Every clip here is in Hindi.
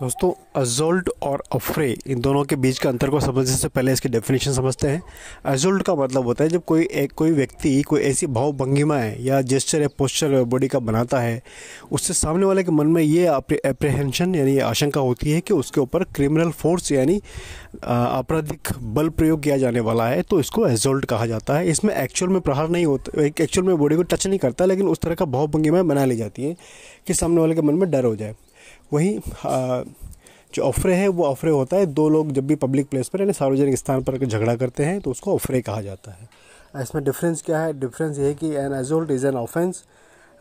दोस्तों अजोल्ट और अफ्रे इन दोनों के बीच का अंतर को समझने से पहले इसकी डेफिनेशन समझते हैं अजोल्ट का मतलब होता है जब कोई एक कोई व्यक्ति कोई ऐसी भाव है या जेस्चर या पोस्चर बॉडी का बनाता है उससे सामने वाले के मन में ये अप्रिहेंशन यानी आशंका होती है कि उसके ऊपर क्रिमिनल फोर्स यानी आपराधिक बल प्रयोग किया जाने वाला है तो इसको एजोल्ट कहा जाता है इसमें एक्चुअल में प्रहार नहीं होता एक्चुअल में बॉडी को टच नहीं करता लेकिन उस तरह का भाव भंगिमाएँ बना ली जाती है कि सामने वाले के मन में डर हो जाए वहीं जो अफरे है वो अफरे होता है दो लोग जब भी पब्लिक प्लेस पर यानी सार्वजनिक स्थान पर झगड़ा करते हैं तो उसको अफरे कहा जाता है इसमें डिफरेंस क्या है डिफरेंस ये है कि an assault is an offence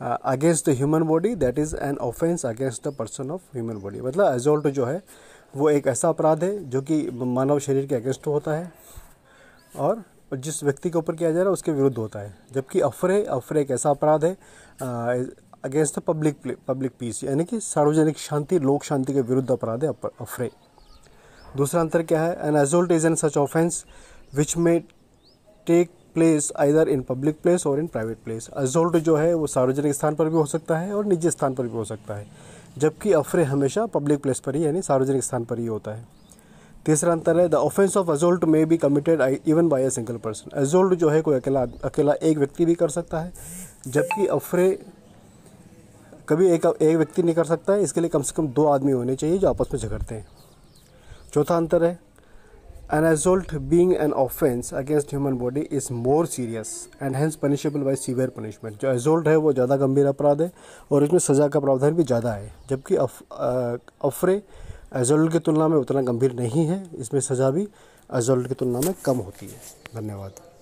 against the human body that is an offence against the person of human body मतलब एजोल्ट जो है वो एक ऐसा अपराध है जो कि मानव शरीर के अगेंस्ट होता है और जिस व्यक्ति के ऊपर किया जा रहा है उसके विरुद्ध होता है जबकि अफरे अफरे एक ऐसा अपराध है against the public public peace यानी कि सार्वजनिक शांति लोक शांति के विरुद्ध अपराध है अफरे दूसरा अंतर क्या है an assault is an such offence which में take place either in public place और इन प्राइवेट प्लेस एजोल्ट जो है वो सार्वजनिक स्थान पर भी हो सकता है और निजी स्थान पर भी हो सकता है जबकि अफरे हमेशा पब्लिक प्लेस पर ही यानी सार्वजनिक स्थान पर ही होता है तीसरा अंतर है the offence of assault may be committed even by a single person assault जो है कोई अकेला अकेला एक व्यक्ति भी कर सकता है जबकि अफरे कभी एक एक व्यक्ति नहीं कर सकता है इसके लिए कम से कम दो आदमी होने चाहिए जो आपस में झगड़ते हैं चौथा अंतर है an assault being an offence against human body is more serious and hence punishable by severe punishment जो एजोल्ट है वो ज़्यादा गंभीर अपराध है और इसमें सज़ा का प्रावधान भी ज़्यादा है जबकि अफरे एजोल्ट की तुलना में उतना गंभीर नहीं है इसमें सज़ा भी एजोल्ट की तुलना में कम होती है धन्यवाद